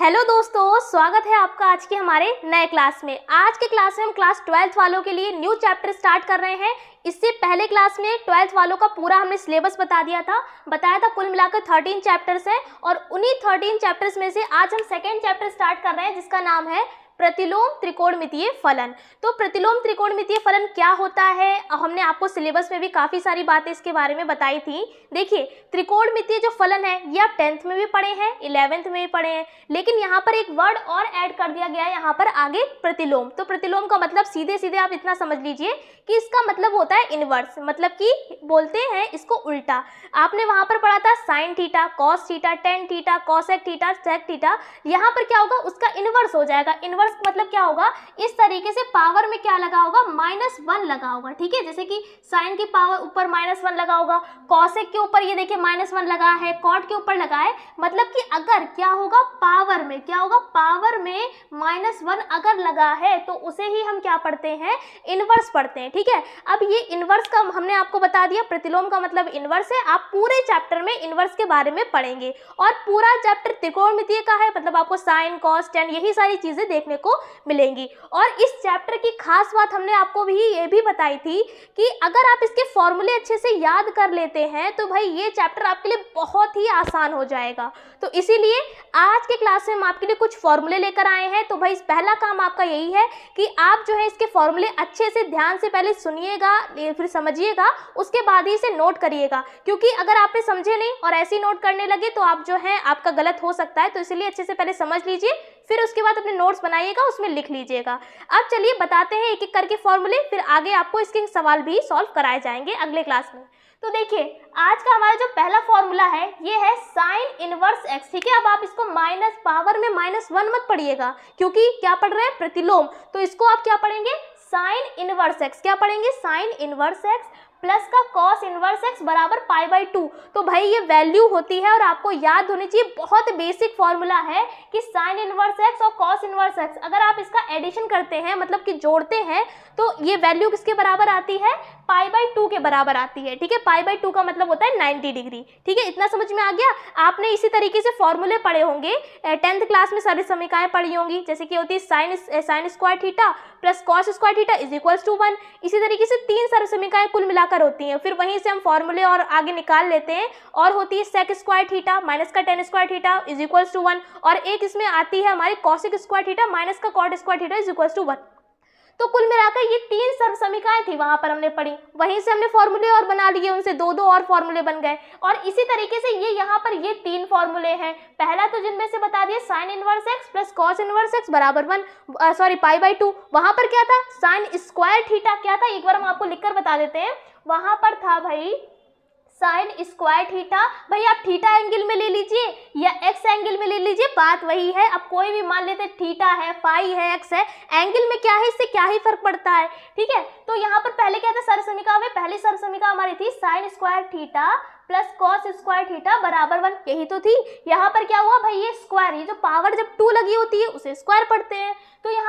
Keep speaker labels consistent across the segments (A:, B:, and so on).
A: hello दोस्तों स्वागत है आपका आज के हमारे नए क्लास में आज के क्लास में हम क्लास ट्वेल्थ वालों के लिए न्यू चैप्टर स्टार्ट कर रहे हैं इससे पहले क्लास में ट्वेल्थ वालों का पूरा हमने सिलेबस बता दिया था बताया था कुल मिलाकर थर्टीन चैप्टर्स हैं और उन्हीं थर्टीन चैप्टर्स में से आज हम सेकेंड चैप्टर स्टार्ट कर रहे हैं जिसका नाम है प्रतिलोम त्रिकोणमितीय फलन तो प्रतिलोम त्रिकोणमितीय फलन क्या होता है हमने आपको सिलेबस में भी काफ़ी सारी बातें इसके बारे में बताई थी देखिए त्रिकोणमितीय जो फलन है ये आप टेंथ में भी पढ़े हैं इलेवेंथ में भी पढ़े हैं लेकिन यहाँ पर एक वर्ड और ऐड कर दिया गया है यहाँ पर आगे प्रतिलोम तो प्रतिलोम का मतलब सीधे सीधे आप इतना समझ लीजिए कि इसका मतलब होता है इनवर्स मतलब कि बोलते हैं इसको उल्टा आपने वहाँ पर पढ़ा था sine theta cos theta tan theta cosec theta sec theta यहाँ पर क्या होगा उसका इनवर्स हो जाएगा इनवर्स मतलब क्या होगा इस तरीके से पावर में क्या लगा होगा माइनस वन लगा होगा ठीक है जैसे कि साइन की पावर ऊपर माइनस वन लगा होगा कॉसेक के ऊपर ये देखिए माइनस वन लगा है कॉट के ऊपर लगा है मतलब कि अगर क्या होगा पावर में क्या होगा पावर में माइनस वन अगर लगा है तो उसे ही हम क्या पढ़ते हैं इनवर्स पढ़ते हैं ठीक है अब ये इनवर्स का हमने आपको बता दिया प्रतिलोम का मतलब इनवर्स है आप पूरे चैप्टर में इनवर्स के बारे में पढ़ेंगे और पूरा चैप्टर त्रिकोण का है मतलब आपको साइन कॉस टेन यही सारी चीज़ें देखने को मिलेंगी और इस चैप्टर की खास बात हमने आपको भी ये भी बताई थी कि अगर आप इसके फॉर्मूले अच्छे से याद कर लेते हैं तो भाई ये चैप्टर आपके लिए बहुत ही आसान हो जाएगा तो इसीलिए आज के क्लास में हम आपके लिए कुछ फॉर्मूले लेकर आए हैं तो भाई पहला काम आपका यही है कि आप जो है इसके फॉर्मूले अच्छे से ध्यान से पहले पहले सुनिएगा फिर समझिएगा उसके बाद ही इसे नोट करिएगा क्योंकि अगर आपने समझे नहीं और ऐसे ही नोट करने लगे तो आप जो है आपका गलत हो सकता है तो इसलिए अच्छे से पहले समझ लीजिए फिर उसके बाद अपने नोट्स बनाइएगा उसमें लिख लीजिएगा अब चलिए बताते हैं एक एक करके फॉर्मूले फिर आगे आपको इसके सवाल भी सॉल्व कराए जाएंगे अगले क्लास में तो देखिए आज का हमारा जो पहला फॉर्मूला है ये है साइन इनवर्स एक्स ठीक है अब आप इसको माइनस पावर में माइनस वन मत पढ़िएगा क्योंकि क्या पढ़ रहे हैं प्रतिलोम तो इसको आप क्या पढ़ेंगे साइन इनवर्स एक्स क्या पढ़ेंगे साइन इनवर्स एक्स प्लस का कॉस इनवर्स एक्स बराबर पाई बाई टू तो भाई ये वैल्यू होती है और आपको याद होनी चाहिए बहुत बेसिक फॉर्मूला है कि साइन इनवर्स एक्स और कॉस इनवर्स एक्स अगर आप इसका एडिशन करते हैं मतलब कि जोड़ते हैं तो ये वैल्यू किसके बराबर आती है पाई बाई टू के बराबर आती है ठीक है पाई बाई टू का मतलब होता है नाइन्टी डिग्री ठीक है इतना समझ में आ गया आपने इसी तरीके से फॉर्मूले पढ़े होंगे टेंथ क्लास में सारी समीकाएं पढ़ी होंगी जैसे कि होती है sine sine square theta plus cos square theta is equals to one इसी तरीके से तीन सारी समीकाएं कुल मिलाकर मिलाकर होती हैं फिर वहीं से हम फॉर्मूले और आगे निकाल लेते हैं और होती है सेक स्क्वायर थीटा माइनस का tan square theta is equals to one और एक इसमें आती है हमारी कॉसिक स्क्वायर थीटा माइनस का cot square theta is equals to one तो कुल मिलाकर ये तीन सर्व समीकाएं थी वहां पर हमने पढ़ी वहीं से हमने फॉर्मूले और बना लिए उनसे दो दो और फॉर्मूले बन गए और इसी तरीके से ये यहाँ पर ये तीन फॉर्मूले हैं पहला तो जिनमें से बता दिया sine inverse X plus cos inverse X बराबर one sorry pi by two वहां पर क्या था साइन स्क्वायर थीटा क्या था एक बार हम आपको लिखकर बता देते हैं वहां पर था भाई साइन स्क्वायर थीटा भाई आप थीटा एंगल में ले लीजिए या एक्स एंगल में ले लीजिए बात वही है अब कोई भी मान लेते थीटा है फाई है एक्स है एंगल में क्या है इससे क्या ही फर्क पड़ता है ठीक है तो यहाँ पर पहले क्या था सरसमिका में पहली सरसमिका हमारी थी sine square theta plus cos square theta बराबर वन यही तो थी यहाँ पर क्या हुआ भाई ये स्क्वायर ये जो पावर जब टू लगी होती है उसे स्क्वायर पढ़ते हैं तो यहाँ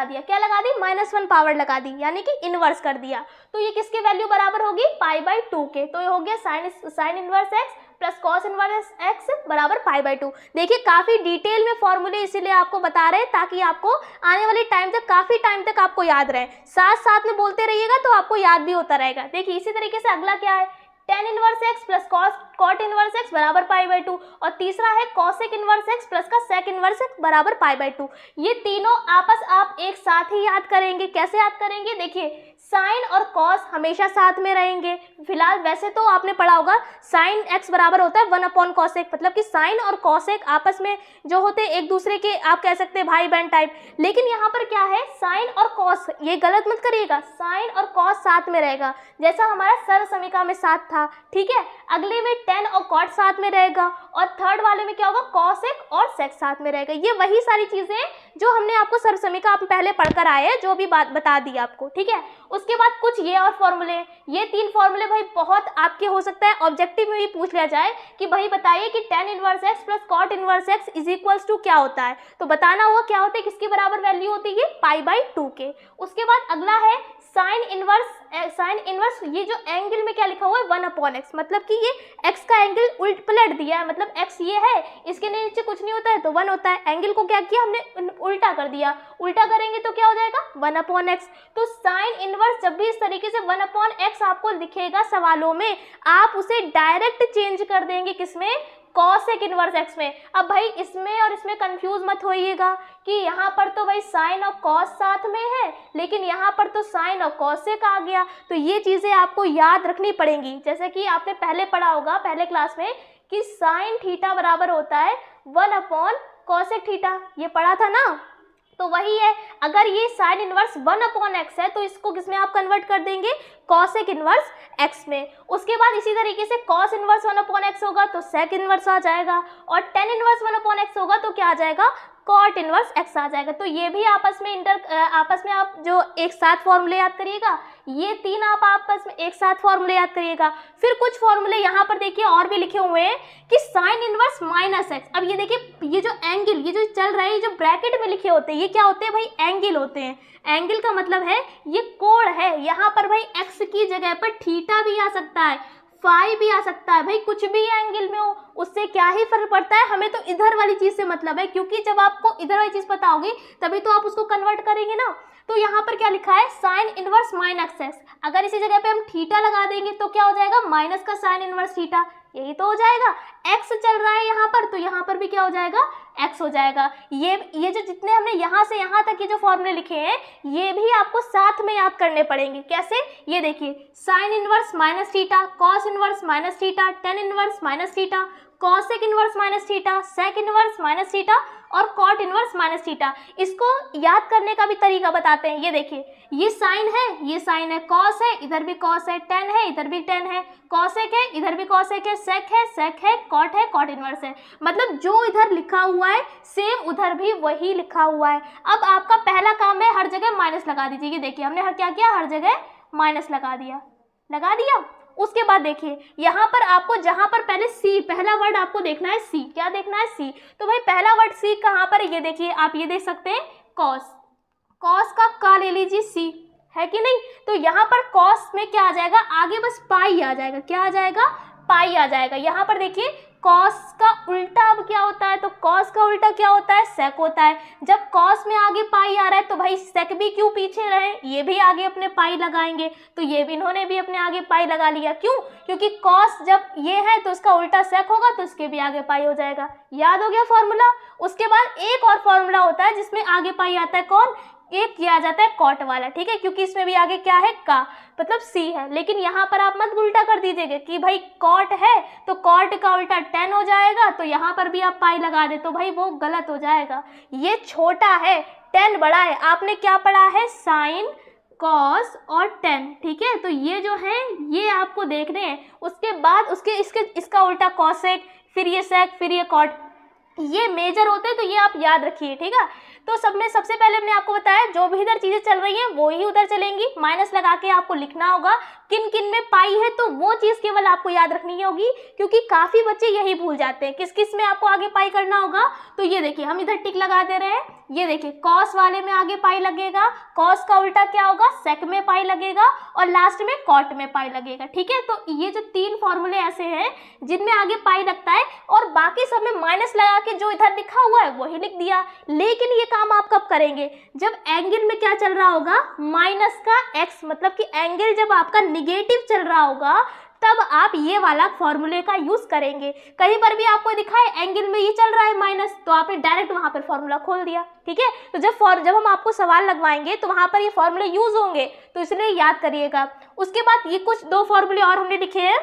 A: लगा दिया क्या लगा दी माइनस वन पावर लगा दी यानी कि इनवर्स कर दिया तो ये किसके वैल्यू बराबर होगी पाई बाई टू के तो ये हो गया sine sine inverse X plus cos inverse X बराबर पाई बाई टू देखिए काफ़ी डिटेल में फॉर्मूले इसीलिए आपको बता रहे ताकि आपको आने वाले टाइम तक काफ़ी टाइम तक आपको याद रहे साथ साथ में बोलते रहिएगा तो आपको याद भी होता रहेगा देखिए इसी तरीके से अगला क्या है tan inverse X plus cos cot inverse X बराबर पाई बाई टू और तीसरा है कॉसेक इनवर्स एक्स प्लस का सेक इनवर्स एक्स बराबर पाई बाई टू ये तीनों आपस आप एक साथ ही याद करेंगे कैसे याद करेंगे देखिए साइन और कॉस हमेशा साथ में रहेंगे फिलहाल वैसे तो आपने पढ़ा होगा साइन एक्स बराबर होता है वन अपॉन कॉसेक मतलब कि साइन और कॉसेक आपस में जो होते हैं एक दूसरे के आप कह सकते हैं भाई बहन टाइप लेकिन यहाँ पर क्या है साइन और कॉस ये गलत मत करिएगा साइन और कॉस साथ में रहेगा जैसा हमारा सर समीका में साथ था ठीक है अगले में टेन और कॉट साथ में रहेगा और थर्ड वाले में क्या होगा कॉसेक और सेक्स साथ में रहेगा ये वही सारी चीज़ें जो हमने आपको सर्वसमीका आप पहले पढ़कर आए हैं जो भी बात बता दी आपको ठीक है उसके बाद कुछ ये और फॉर्मूले ये तीन फॉर्मूले भाई बहुत आपके हो सकता है ऑब्जेक्टिव में भी पूछ लिया जाए कि भाई बताइए कि tan inverse X plus cot inverse X is equals to क्या होता है तो बताना हुआ क्या होता है किसके बराबर वैल्यू होती है पाई बाई टू के उसके बाद अगला है साइन इनवर्स साइन इनवर्स ये जो एंगल में क्या लिखा हुआ है वन अपॉन एक्स मतलब कि ये एक्स का एंगल उल्ट पलट दिया है मतलब एक्स ये है इसके नीचे कुछ नहीं होता है तो वन होता है एंगल को क्या किया हमने उल्टा कर दिया उल्टा करेंगे तो क्या हो जाएगा वन अपॉन एक्स तो साइन इनवर्स जब भी इस तरीके से वन अपॉन एक्स आपको लिखेगा सवालों में आप उसे डायरेक्ट चेंज कर देंगे किसमें एक इनवर्स एक्स में अब भाई इसमें और इसमें कंफ्यूज मत होइएगा कि यहाँ पर तो भाई साइन और कॉस साथ में है लेकिन यहाँ पर तो साइन और कॉसेक आ गया तो ये चीज़ें आपको याद रखनी पड़ेंगी जैसे कि आपने पहले पढ़ा होगा पहले क्लास में कि साइन थीटा बराबर होता है वन अपॉन कॉसेक थीटा ये पढ़ा था ना तो वही है अगर ये sine inverse one upon X है तो इसको किस में आप कन्वर्ट कर देंगे कॉसेक इनवर्स एक्स में उसके बाद इसी तरीके से cos inverse one upon X होगा तो सेक इनवर्स आ जाएगा और tan inverse one upon X होगा तो क्या आ जाएगा कॉट इनवर्स एक्स आ जाएगा तो ये भी आपस में इंटर आपस में आप जो एक साथ फॉर्मूले याद करिएगा ये तीन आप आपस में एक साथ फॉर्मूले याद करिएगा फिर कुछ फॉर्मूले यहाँ पर देखिए और भी लिखे हुए हैं कि साइन इनवर्स माइनस एक्स अब ये देखिए ये जो एंगल ये जो चल रहा है ये जो ब्रैकेट में लिखे होते हैं ये क्या होते हैं भाई एंगल होते हैं एंगल का मतलब है ये कोण है यहाँ पर भाई एक्स की जगह पर ठीटा भी आ सकता है फाई भी आ सकता है भाई कुछ भी एंगल में हो उससे क्या ही फर्क पड़ता है हमें तो इधर वाली चीज़ से मतलब है क्योंकि जब आपको इधर वाली चीज़ पता होगी तभी तो आप उसको कन्वर्ट करेंगे ना तो यहाँ पर क्या लिखा है साइन इनवर्स माइन एक्सेस अगर इसी जगह पे हम थीटा लगा देंगे तो क्या हो जाएगा माइनस का साइन इनवर्स थीटा यही तो हो जाएगा एक्स चल रहा है यहाँ पर तो यहाँ पर भी क्या हो जाएगा एक्स हो जाएगा ये ये जो जितने हमने यहाँ से यहाँ तक ये जो फॉर्मूले लिखे हैं ये भी आपको साथ में याद करने पड़ेंगे कैसे ये देखिए sine inverse minus theta cos inverse minus theta tan inverse minus theta cosec inverse minus theta sec inverse minus theta और कॉट इनवर्स माइनस थीटा इसको याद करने का भी तरीका बताते हैं ये देखिए ये साइन है ये साइन है कॉस है इधर भी कॉस है टेन है इधर भी टेन है कॉसेक है इधर भी कॉसेक है सेक है सेक है कॉट है कॉट इनवर्स है मतलब जो इधर लिखा हुआ है सेम उधर भी वही लिखा हुआ है अब आपका पहला काम है हर जगह माइनस लगा दीजिए देखिए हमने हर क्या किया हर जगह माइनस लगा दिया लगा दिया उसके बाद देखिए यहाँ पर आपको जहां पर पहले सी पहला वर्ड आपको देखना है सी क्या देखना है सी तो भाई पहला वर्ड सी कहाँ पर ये देखिए आप ये देख सकते हैं कॉस कॉस का का ले लीजिए सी है कि नहीं तो यहाँ पर कॉस में क्या आ जाएगा आगे बस पाई आ जाएगा क्या आ जाएगा पाई आ जाएगा यहाँ पर देखिए कॉस का उल्टा अब क्या होता है तो कॉस का उल्टा क्या होता है सेक होता है जब कॉस में आगे पाई आ रहा है तो भाई सेक भी क्यों पीछे रहे ये भी आगे अपने पाई लगाएंगे तो ये भी इन्होंने भी अपने आगे पाई लगा लिया क्यों क्योंकि कॉस जब ये है तो उसका उल्टा सेक होगा तो उसके भी आगे पाई हो जाएगा याद हो गया फॉर्मूला उसके बाद एक और फॉर्मूला होता है जिसमें आगे पाई आता है कौन ये किया जाता है कॉट वाला ठीक है क्योंकि इसमें भी आगे क्या है का मतलब सी है लेकिन यहाँ पर आप मत उल्टा कर दीजिएगा कि भाई कॉट है तो कॉट का उल्टा टेन हो जाएगा तो यहाँ पर भी आप पाई लगा दे तो भाई वो गलत हो जाएगा ये छोटा है टेन बड़ा है आपने क्या पढ़ा है साइन कॉस और टेन ठीक है तो ये जो है ये आपको देखने हैं उसके बाद उसके इसके इसका उल्टा कॉसेक फिर ये सेक फिर ये कॉट ये मेजर होते हैं तो ये आप याद रखिए ठीक है तो सबने सबसे पहले हमने आपको बताया जो भी इधर चीज़ें चल रही हैं वो ही उधर चलेंगी माइनस लगा के आपको लिखना होगा किन किन में पाई है तो वो चीज़ केवल आपको याद रखनी होगी क्योंकि काफ़ी बच्चे यही भूल जाते हैं किस किस में आपको आगे पाई करना होगा तो ये देखिए हम इधर टिक लगा दे रहे हैं ये देखिए कॉस वाले में आगे पाई लगेगा कॉस का उल्टा क्या होगा सेक में पाई लगेगा और लास्ट में कॉट में पाई लगेगा ठीक है तो ये जो तीन फॉर्मूले ऐसे हैं जिनमें आगे पाई लगता है और बाकी सब में माइनस लगा के करके जो इधर लिखा हुआ है वही लिख दिया लेकिन ये काम आप कब करेंगे जब एंगल में क्या चल रहा होगा माइनस का एक्स मतलब कि एंगल जब आपका निगेटिव चल रहा होगा तब आप ये वाला फॉर्मूले का यूज करेंगे कहीं पर भी आपको दिखा है एंगल में ये चल रहा है माइनस तो आपने डायरेक्ट वहां पर फॉर्मूला खोल दिया ठीक है तो जब फॉर जब हम आपको सवाल लगवाएंगे तो वहां पर ये फॉर्मूले यूज होंगे तो इसलिए याद करिएगा उसके बाद ये कुछ दो फॉर्मूले और हमने लिखे हैं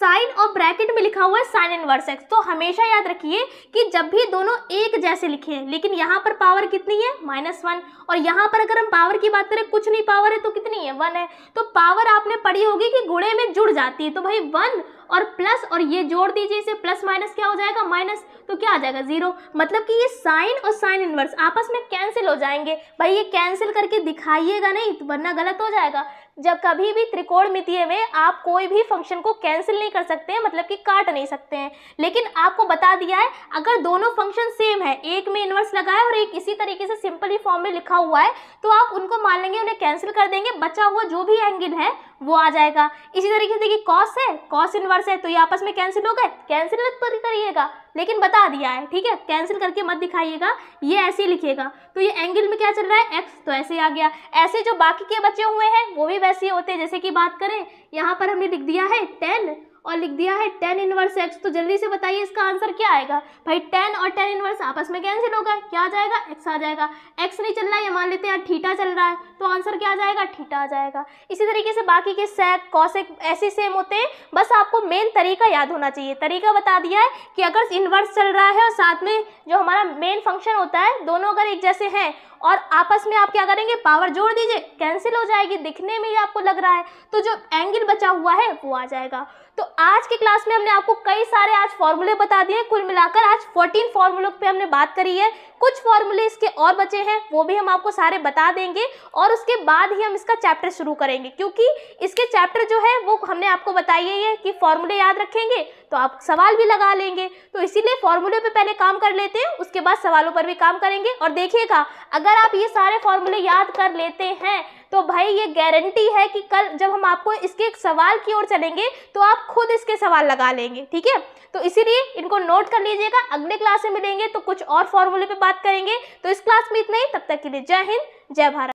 A: साइन और ब्रैकेट में लिखा हुआ है साइन इनवर्स एक्स तो हमेशा याद रखिए कि जब भी दोनों एक जैसे लिखे लेकिन यहाँ पर पावर कितनी है माइनस वन और यहाँ पर अगर हम पावर की बात करें कुछ नहीं पावर है तो कितनी है वन है तो पावर आपने पढ़ी होगी कि गुणे में जुड़ जाती है तो भाई वन और प्लस और ये जोड़ दीजिए इसे प्लस माइनस क्या हो जाएगा माइनस तो क्या आ जाएगा जीरो मतलब कि ये साइन और साइन इनवर्स आपस में कैंसिल हो जाएंगे भाई ये कैंसिल करके दिखाइएगा नहीं तो वरना गलत हो जाएगा जब कभी भी त्रिकोणमितीय में आप कोई भी फंक्शन को कैंसिल नहीं कर सकते हैं मतलब कि काट नहीं सकते हैं लेकिन आपको बता दिया है अगर दोनों फंक्शन सेम है एक में इन्वर्स लगा है और एक इसी तरीके से सिंपल ही फॉर्म में लिखा हुआ है तो आप उनको मान लेंगे उन्हें कैंसिल कर देंगे बचा हुआ जो भी एंगल है वो आ जाएगा इसी तरीके से देखिए कॉस है कॉस इनवर्स है तो ये आपस में कैंसिल हो गए कैंसिल मत करिएगा लेकिन बता दिया है ठीक है कैंसिल करके मत दिखाइएगा ये ऐसे ही लिखिएगा तो ये एंगल में क्या चल रहा है एक्स तो ऐसे ही आ गया ऐसे जो बाकी के बचे हुए हैं वो भी वैसे होते हैं जैसे कि बात करें यहाँ पर हमने लिख दिया है टेन और लिख दिया है टेन इनवर्स एक्स तो जल्दी से बताइए इसका आंसर क्या आएगा भाई टेन और टेन इनवर्स आपस में कैंसिल होगा क्या आ जाएगा एक्स आ जाएगा एक्स नहीं चल रहा है मान लेते हैं ठीठा चल रहा है तो आंसर क्या आ जाएगा ठीठा आ जाएगा इसी तरीके से बाकी के सैक कॉसेक ऐसे सेम होते हैं बस आपको मेन तरीका याद होना चाहिए तरीका बता दिया है कि अगर इनवर्स चल रहा है और साथ में जो हमारा मेन फंक्शन होता है दोनों अगर एक जैसे हैं और आपस में आप क्या करेंगे पावर जोड़ दीजिए कैंसिल हो जाएगी दिखने में ही आपको लग रहा है तो जो एंगल बचा हुआ है वो आ जाएगा तो आज की क्लास में हमने आपको कई सारे आज फॉर्मूले बता दिए कुल मिलाकर आज 14 फॉर्मूलों पे हमने बात करी है कुछ फॉर्मूले इसके और बचे हैं वो भी हम आपको सारे बता देंगे और उसके बाद ही हम इसका चैप्टर शुरू करेंगे क्योंकि इसके चैप्टर जो है वो हमने आपको बताई है कि फॉर्मूले याद रखेंगे तो आप सवाल भी लगा लेंगे तो इसीलिए फॉर्मूले पे पहले काम कर लेते हैं उसके बाद सवालों पर भी काम करेंगे और देखिएगा अगर आप ये सारे फॉर्मूले याद कर लेते हैं तो भाई ये गारंटी है कि कल जब हम आपको इसके एक सवाल की ओर चलेंगे तो आप खुद इसके सवाल लगा लेंगे ठीक है तो इसीलिए इनको नोट कर लीजिएगा अगले क्लास में मिलेंगे तो कुछ और फॉर्मूले पे बात करेंगे तो इस क्लास में इतना ही तब तक के लिए जय हिंद जय भारत